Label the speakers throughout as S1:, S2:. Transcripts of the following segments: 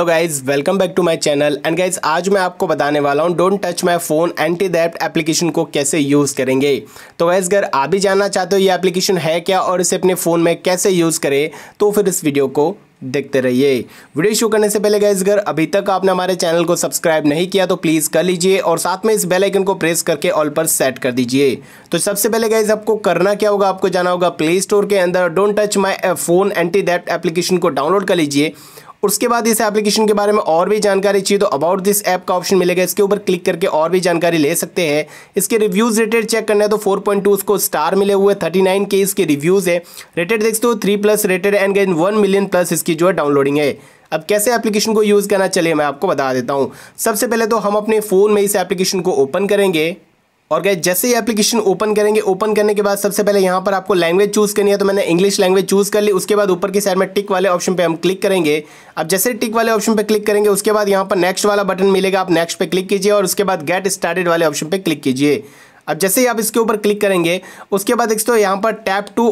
S1: hello guys welcome back to my channel and guys आज मैं आपको बताने वाला हूँ don't touch my phone anti theft application को कैसे यूज़ करेंगे तो गाइज अगर आप भी जानना चाहते हो ये एप्लीकेशन है क्या और इसे अपने फ़ोन में कैसे यूज़ करें तो फिर इस वीडियो को देखते रहिए वीडियो शुरू करने से पहले गाइज अगर अभी तक आपने हमारे चैनल को सब्सक्राइब नहीं किया तो प्लीज़ कर लीजिए और साथ में इस बेल आइकन को प्रेस करके ऑल पर सेट कर दीजिए तो सबसे पहले गाइज आपको करना क्या होगा आपको जाना होगा प्ले स्टोर के अंदर don't touch my phone anti theft application को डाउनलोड कर लीजिए उसके बाद इस एप्लीकेशन के बारे में और भी जानकारी चाहिए तो अबाउट दिस ऐप का ऑप्शन मिलेगा इसके ऊपर क्लिक करके और भी जानकारी ले सकते हैं इसके रिव्यूज़ रेटेड चेक करना है तो 4.2 उसको स्टार मिले हुए 39 के इसके रिव्यूज़ है रेटेड देखते हो three plus rated and gain one million plus इसकी जो है डाउनलोडिंग है अब कैसे एप्लीकेशन को यूज़ करना चले मैं आपको बता देता हूँ सबसे पहले तो हम अपने फ़ोन में इस एप्लीकेशन को ओपन करेंगे और गए जैसे ही एप्लीकेशन ओपन करेंगे ओपन करने के बाद सबसे पहले यहाँ पर आपको लैंग्वेज चूज़ करनी है तो मैंने इंग्लिश लैंग्वेज चूज़ कर ली उसके बाद ऊपर की साइड में टिक वाले ऑप्शन पे हम क्लिक करेंगे अब जैसे टिक वाले ऑप्शन पे क्लिक करेंगे उसके बाद यहाँ पर नेक्स्ट वाला बटन मिलेगा आप नेक्स्ट पे क्लिक कीजिए और उसके बाद गेट स्टार्टेड वाले ऑप्शन पर क्लिक कीजिए अब जैसे ही आप इसके ऊपर क्लिक करेंगे उसके बाद देख दो यहाँ पर टैप टू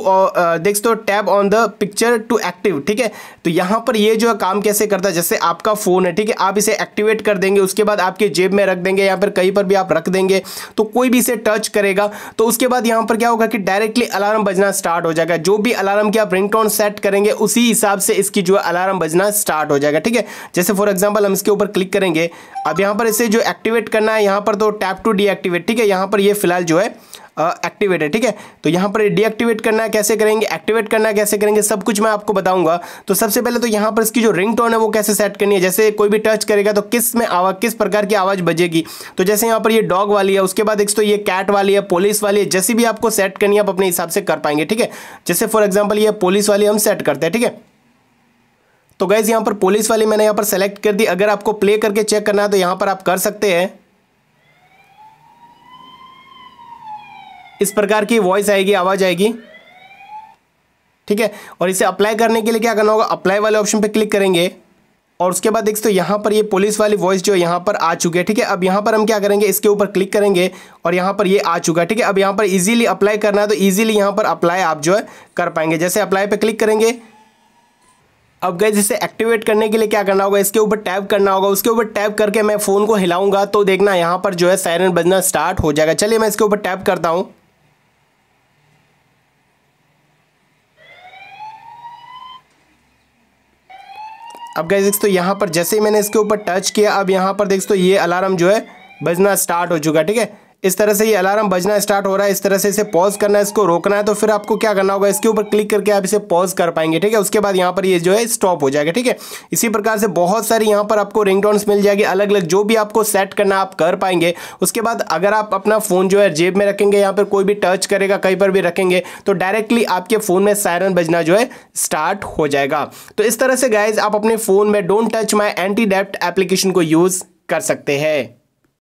S1: देख दो tap on the picture to active ठीक है तो यहाँ पर ये जो है काम कैसे करता है जैसे आपका फ़ोन है ठीक है आप इसे एक्टिवेट कर देंगे उसके बाद आपके जेब में रख देंगे या फिर कहीं पर भी आप रख देंगे तो कोई भी इसे टच करेगा तो उसके बाद यहाँ पर क्या होगा कि डायरेक्टली अलार्म बजना स्टार्ट हो जाएगा जो भी अलार्म की आप टॉन सेट करेंगे उसी हिसाब से इसकी जो है अलार्म बजना स्टार्ट हो जाएगा ठीक है जैसे फॉर एग्जाम्पल हम इसके ऊपर क्लिक करेंगे अब यहाँ पर इसे जो एक्टिवेट करना है यहाँ पर तो टैप टू डीएक्टिवेट ठीक है यहाँ पर ये फिलहाल जो है एक्टिवेट है ठीक है तो यहाँ पर डीएक्टिवेट करना कैसे करेंगे एक्टिवेट करना कैसे करेंगे सब कुछ मैं आपको बताऊंगा तो सबसे पहले तो यहाँ पर इसकी जो रिंग टोन है वो कैसे सेट करनी है जैसे कोई भी टच करेगा तो किस में आवाज किस प्रकार की आवाज़ बजेगी तो जैसे यहाँ पर ये डॉग वाली है उसके बाद एक तो ये कैट वाली है पुलिस वाली है जैसी भी आपको सेट करनी है आप अपने हिसाब से कर पाएंगे ठीक है जैसे फॉर एग्जाम्पल ये पुलिस वाली हम सेट करते हैं ठीक है तो गैज़ यहाँ पर पुलिस वाली मैंने यहाँ पर सेलेक्ट कर दी अगर आपको प्ले करके चेक करना है तो यहाँ पर आप कर सकते हैं इस प्रकार की वॉइस आएगी आवाज़ आएगी ठीक है और इसे अप्लाई करने के लिए क्या करना होगा अप्लाई वाले ऑप्शन पर क्लिक करेंगे और उसके बाद देखते तो यहाँ पर ये पुलिस वाली वॉइस जो यहाँ पर आ चुकी है ठीक है अब यहाँ पर हम क्या करेंगे इसके ऊपर क्लिक करेंगे और यहाँ पर ये आ चुका है ठीक है अब यहाँ पर इजीली अप्लाई करना है तो इजीली यहाँ पर अप्लाई आप जो है कर पाएंगे जैसे अप्लाई पे क्लिक करेंगे अब गए जिसे एक्टिवेट करने के लिए क्या करना होगा इसके ऊपर टैप करना होगा उसके ऊपर टैप करके मैं फ़ोन को हिलाऊंगा तो देखना यहाँ पर जो है सायरन बजना स्टार्ट हो जाएगा चलिए मैं इसके ऊपर टैप करता हूँ अब गए तो यहाँ पर जैसे ही मैंने इसके ऊपर टच किया अब यहाँ पर देख तो ये अलार्म जो है बजना स्टार्ट हो चुका है ठीक है इस तरह से ये अलार्म बजना स्टार्ट हो रहा है इस तरह से इसे पॉज करना है इसको रोकना है तो फिर आपको क्या करना होगा इसके ऊपर क्लिक करके आप इसे पॉज कर पाएंगे ठीक है उसके बाद यहाँ पर ये जो है स्टॉप हो जाएगा ठीक है इसी प्रकार से बहुत सारी यहाँ पर आपको रिंग मिल जाएगी अलग अलग जो भी आपको सेट करना आप कर पाएंगे उसके बाद अगर आप अपना फ़ोन जो है जेब में रखेंगे यहाँ पर कोई भी टच करेगा कहीं पर भी रखेंगे तो डायरेक्टली आपके फ़ोन में सायरन बजना जो है स्टार्ट हो जाएगा तो इस तरह से गाइज आप अपने फ़ोन में don't touch my anti theft application को यूज़ कर सकते हैं